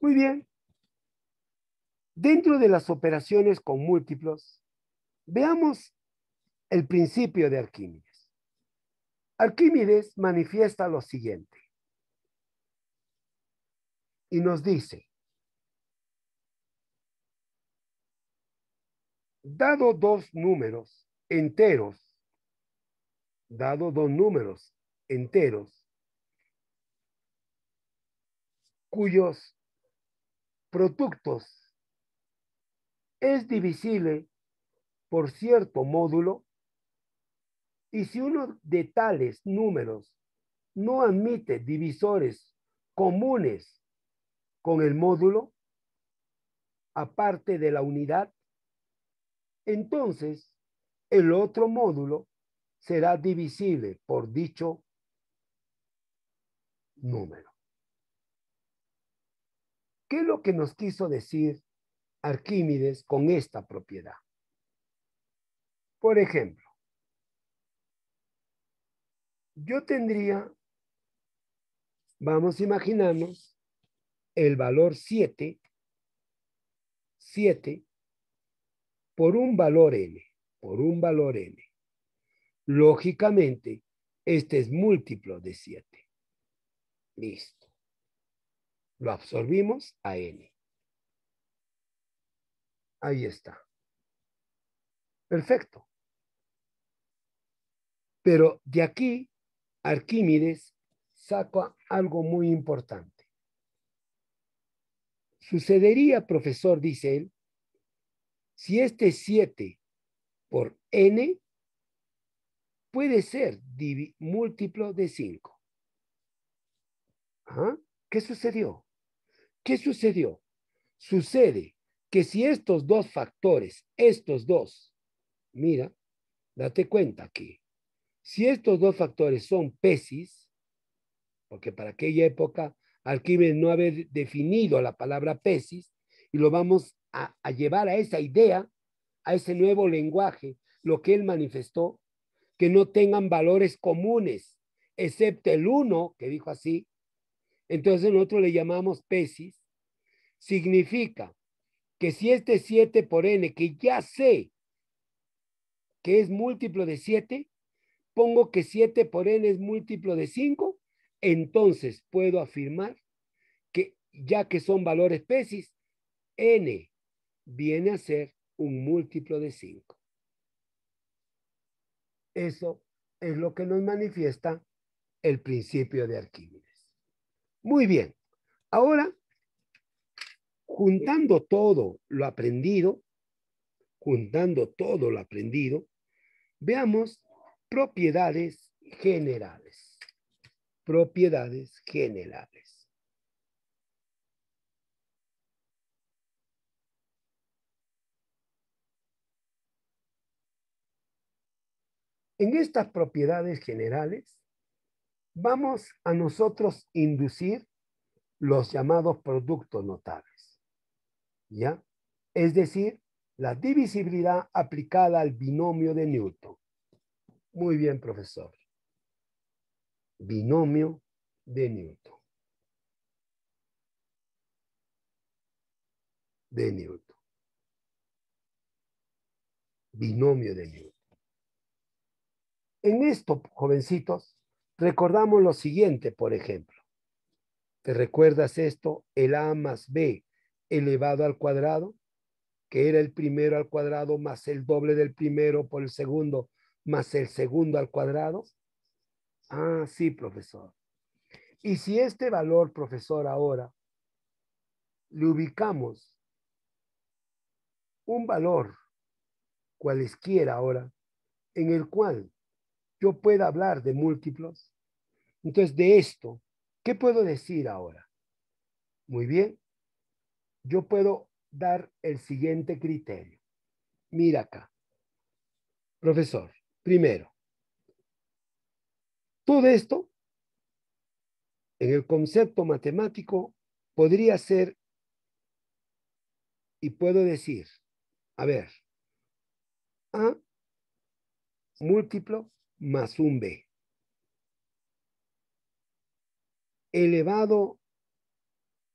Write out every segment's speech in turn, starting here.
Muy bien. Dentro de las operaciones con múltiplos, veamos el principio de Arquímedes. Arquímedes manifiesta lo siguiente y nos dice, dado dos números enteros, dado dos números enteros, cuyos productos. Es divisible por cierto módulo y si uno de tales números no admite divisores comunes con el módulo, aparte de la unidad, entonces el otro módulo será divisible por dicho número. ¿Qué es lo que nos quiso decir Arquímedes con esta propiedad? Por ejemplo, yo tendría, vamos a imaginarnos, el valor 7, 7, por un valor n, por un valor n. Lógicamente, este es múltiplo de 7. Listo. Lo absorbimos a N. Ahí está. Perfecto. Pero de aquí, Arquímedes saca algo muy importante. Sucedería, profesor, dice él, si este 7 por n puede ser múltiplo de 5. ¿Ah? ¿Qué sucedió? ¿Qué sucedió? Sucede que si estos dos factores, estos dos, mira, date cuenta que si estos dos factores son pesis, porque para aquella época Arquímedes no había definido la palabra pesis, y lo vamos a llevar a esa idea, a ese nuevo lenguaje, lo que él manifestó, que no tengan valores comunes, excepto el uno, que dijo así, entonces nosotros le llamamos PESIS, significa que si este 7 por n, que ya sé que es múltiplo de 7, pongo que 7 por n es múltiplo de 5, entonces puedo afirmar que ya que son valores PESIS, n viene a ser un múltiplo de 5. Eso es lo que nos manifiesta el principio de Arquímedes. Muy bien. Ahora, juntando todo lo aprendido, juntando todo lo aprendido, veamos propiedades generales. Propiedades generales. En estas propiedades generales vamos a nosotros inducir los llamados productos notables. ¿Ya? Es decir, la divisibilidad aplicada al binomio de Newton. Muy bien, profesor. Binomio de Newton. De Newton. Binomio de Newton. En esto, jovencitos, Recordamos lo siguiente, por ejemplo. ¿Te recuerdas esto? El A más B elevado al cuadrado, que era el primero al cuadrado más el doble del primero por el segundo más el segundo al cuadrado. Ah, sí, profesor. Y si este valor, profesor, ahora le ubicamos un valor cualesquiera ahora, en el cual yo puedo hablar de múltiplos. Entonces, de esto, ¿qué puedo decir ahora? Muy bien, yo puedo dar el siguiente criterio. Mira acá. Profesor, primero, todo esto, en el concepto matemático, podría ser, y puedo decir, a ver, A múltiplo más un B. Elevado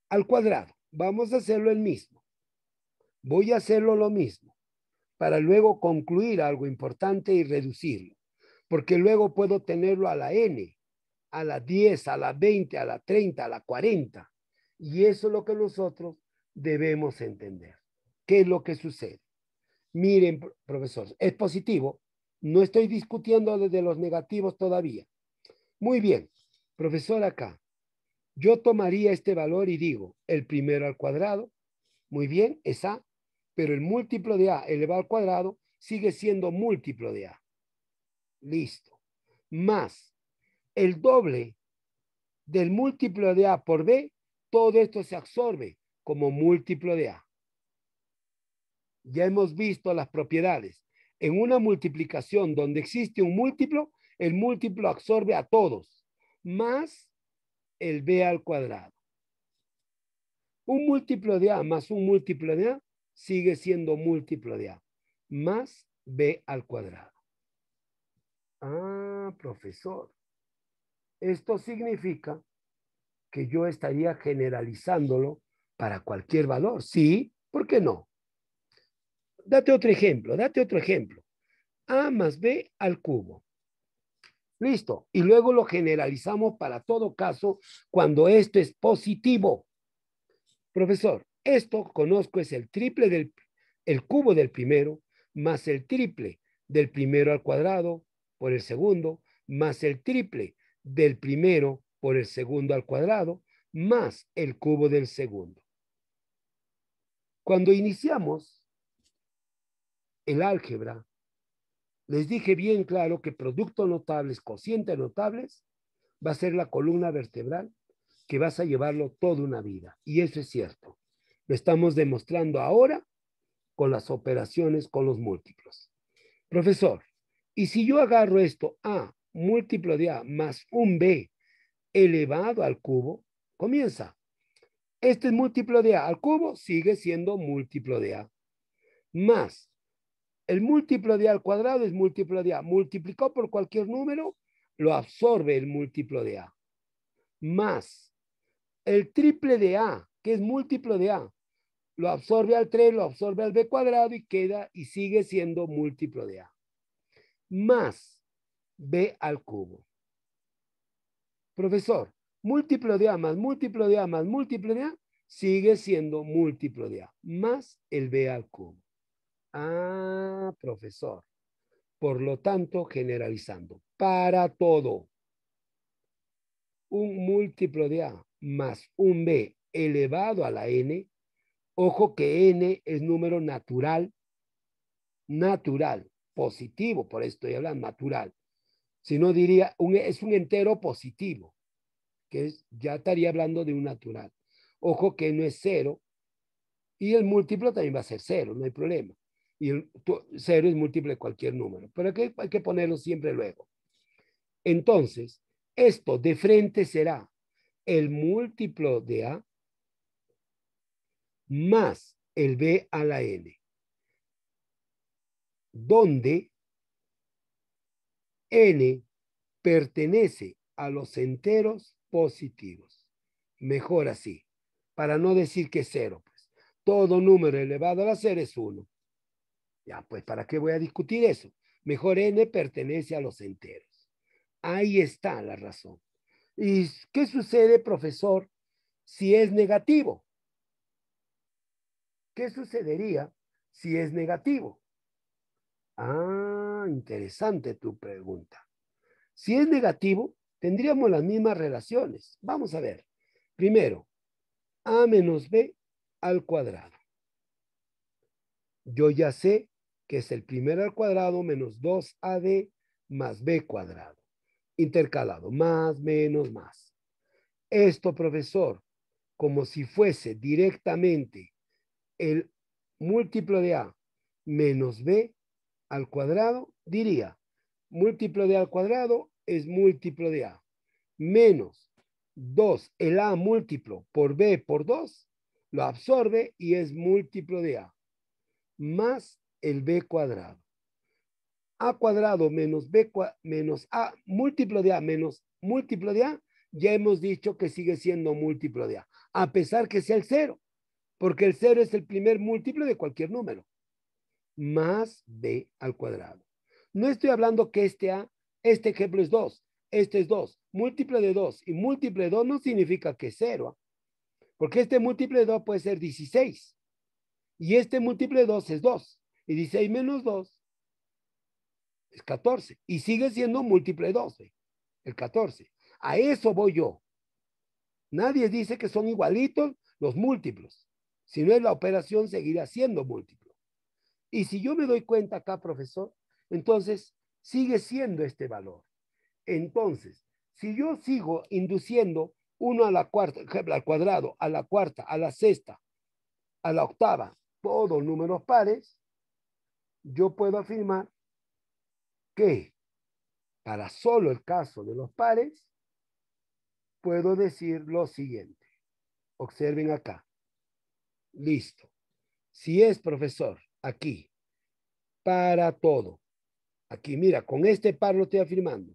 al cuadrado. Vamos a hacerlo el mismo. Voy a hacerlo lo mismo para luego concluir algo importante y reducirlo, porque luego puedo tenerlo a la n, a la 10, a la 20, a la 30, a la 40. Y eso es lo que nosotros debemos entender. ¿Qué es lo que sucede? Miren, profesor, es positivo no estoy discutiendo desde los negativos todavía. Muy bien, profesor acá. Yo tomaría este valor y digo, el primero al cuadrado, muy bien, es A, pero el múltiplo de A elevado al cuadrado sigue siendo múltiplo de A. Listo. Más el doble del múltiplo de A por B, todo esto se absorbe como múltiplo de A. Ya hemos visto las propiedades en una multiplicación donde existe un múltiplo, el múltiplo absorbe a todos, más el b al cuadrado. Un múltiplo de a más un múltiplo de a sigue siendo múltiplo de a, más b al cuadrado. Ah, profesor. Esto significa que yo estaría generalizándolo para cualquier valor. Sí, ¿por qué no? Date otro ejemplo, date otro ejemplo. A más B al cubo. Listo. Y luego lo generalizamos para todo caso cuando esto es positivo. Profesor, esto conozco es el triple del el cubo del primero más el triple del primero al cuadrado por el segundo más el triple del primero por el segundo al cuadrado más el cubo del segundo. Cuando iniciamos el álgebra, les dije bien claro que producto notables, cocientes notables, va a ser la columna vertebral que vas a llevarlo toda una vida. Y eso es cierto. Lo estamos demostrando ahora con las operaciones con los múltiplos. Profesor, y si yo agarro esto A múltiplo de A más un B elevado al cubo, comienza. Este múltiplo de A al cubo, sigue siendo múltiplo de A. Más el múltiplo de A al cuadrado es múltiplo de A. Multiplicó por cualquier número, lo absorbe el múltiplo de A. Más el triple de A, que es múltiplo de A, lo absorbe al 3, lo absorbe al B cuadrado y queda y sigue siendo múltiplo de A. Más B al cubo. Profesor, múltiplo de A más múltiplo de A más múltiplo de A sigue siendo múltiplo de A, más el B al cubo. Ah, profesor. Por lo tanto, generalizando, para todo, un múltiplo de A más un B elevado a la N, ojo que N es número natural, natural, positivo, por esto estoy hablando, natural. Si no diría, es un entero positivo, que ya estaría hablando de un natural. Ojo que no es cero, y el múltiplo también va a ser cero, no hay problema y el cero es múltiplo de cualquier número, pero que hay que ponerlo siempre luego. Entonces, esto de frente será el múltiplo de A más el B a la N, donde N pertenece a los enteros positivos. Mejor así, para no decir que es cero. Pues. Todo número elevado a la cero es 1 ya, pues, ¿para qué voy a discutir eso? Mejor N pertenece a los enteros. Ahí está la razón. ¿Y qué sucede, profesor, si es negativo? ¿Qué sucedería si es negativo? Ah, interesante tu pregunta. Si es negativo, tendríamos las mismas relaciones. Vamos a ver. Primero, a menos b al cuadrado. Yo ya sé que es el primero al cuadrado menos 2 ad más B cuadrado. Intercalado, más, menos, más. Esto, profesor, como si fuese directamente el múltiplo de A menos B al cuadrado, diría, múltiplo de A al cuadrado es múltiplo de A, menos 2, el A múltiplo por B por 2, lo absorbe y es múltiplo de A, más el b cuadrado. a cuadrado menos b cuadrado menos a múltiplo de a menos múltiplo de a, ya hemos dicho que sigue siendo múltiplo de a, a pesar que sea el cero, porque el cero es el primer múltiplo de cualquier número, más b al cuadrado. No estoy hablando que este a, este ejemplo es 2, este es 2, múltiplo de 2 y múltiplo de 2 no significa que es cero. porque este múltiplo de 2 puede ser 16 y este múltiplo de 2 es 2. Y 16 menos 2 es 14. Y sigue siendo múltiple 12, el 14. A eso voy yo. Nadie dice que son igualitos los múltiplos. Si no es la operación, seguirá siendo múltiplo. Y si yo me doy cuenta acá, profesor, entonces sigue siendo este valor. Entonces, si yo sigo induciendo 1 a la cuarta, al cuadrado, a la cuarta, a la sexta, a la octava, todos números pares, yo puedo afirmar que para solo el caso de los pares, puedo decir lo siguiente. Observen acá. Listo. Si es profesor, aquí, para todo. Aquí, mira, con este par lo estoy afirmando.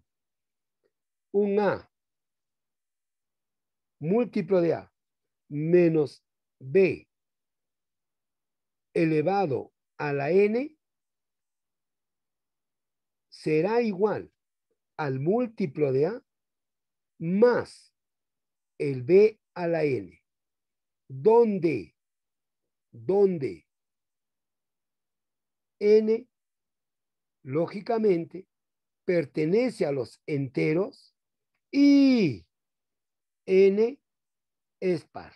Un A, múltiplo de A, menos B elevado a la N será igual al múltiplo de A más el B a la N. Donde, donde N lógicamente pertenece a los enteros y N es par.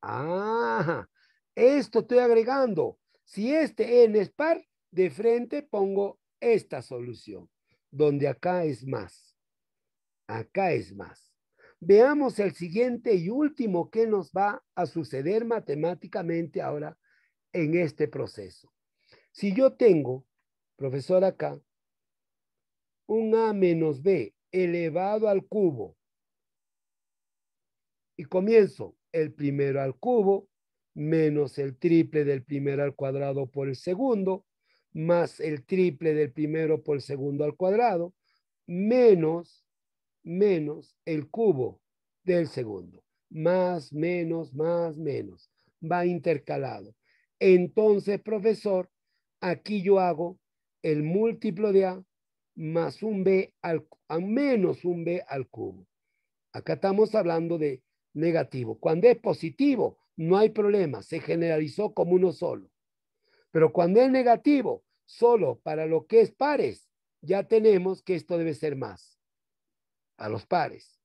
Ah, esto estoy agregando. Si este N es par, de frente pongo esta solución, donde acá es más. Acá es más. Veamos el siguiente y último que nos va a suceder matemáticamente ahora en este proceso. Si yo tengo, profesor acá, un a menos b elevado al cubo, y comienzo el primero al cubo, menos el triple del primero al cuadrado por el segundo, más el triple del primero por el segundo al cuadrado, menos, menos el cubo del segundo. Más, menos, más, menos. Va intercalado. Entonces, profesor, aquí yo hago el múltiplo de A más un B al a menos un B al cubo. Acá estamos hablando de negativo. Cuando es positivo, no hay problema. Se generalizó como uno solo. Pero cuando es negativo, solo para lo que es pares, ya tenemos que esto debe ser más a los pares.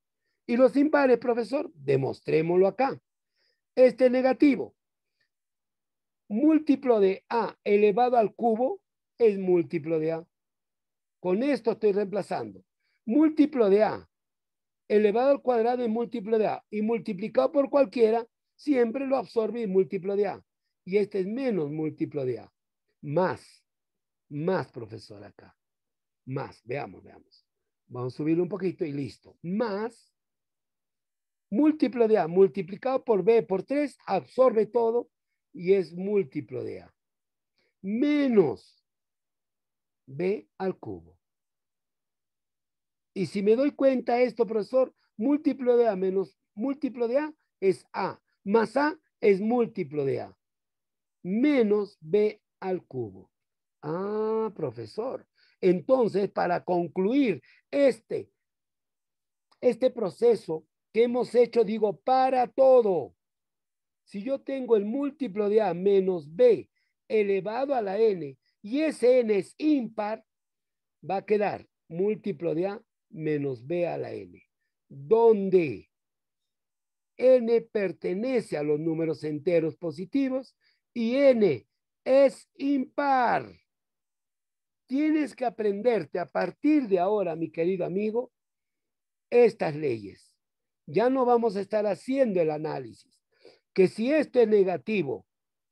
Y los impares, profesor, demostrémoslo acá. Este negativo, múltiplo de A elevado al cubo es múltiplo de A. Con esto estoy reemplazando. Múltiplo de A elevado al cuadrado es múltiplo de A. Y multiplicado por cualquiera, siempre lo absorbe y múltiplo de A y este es menos múltiplo de A. Más, más, profesor, acá. Más, veamos, veamos. Vamos a subirlo un poquito y listo. Más, múltiplo de A, multiplicado por B por 3, absorbe todo y es múltiplo de A. Menos B al cubo. Y si me doy cuenta esto, profesor, múltiplo de A menos múltiplo de A es A, más A es múltiplo de A menos b al cubo. Ah, profesor. Entonces, para concluir este, este proceso que hemos hecho, digo, para todo. Si yo tengo el múltiplo de a menos b elevado a la n y ese n es impar, va a quedar múltiplo de a menos b a la n, donde n pertenece a los números enteros positivos y N es impar. Tienes que aprenderte a partir de ahora, mi querido amigo, estas leyes. Ya no vamos a estar haciendo el análisis. Que si este es negativo,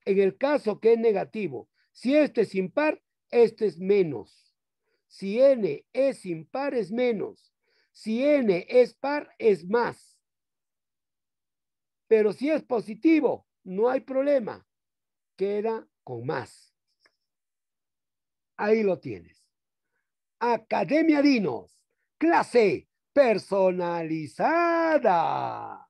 en el caso que es negativo, si este es impar, este es menos. Si n es impar, es menos. Si n es par, es más. Pero si es positivo, no hay problema queda con más. Ahí lo tienes. Academia Dinos, clase personalizada.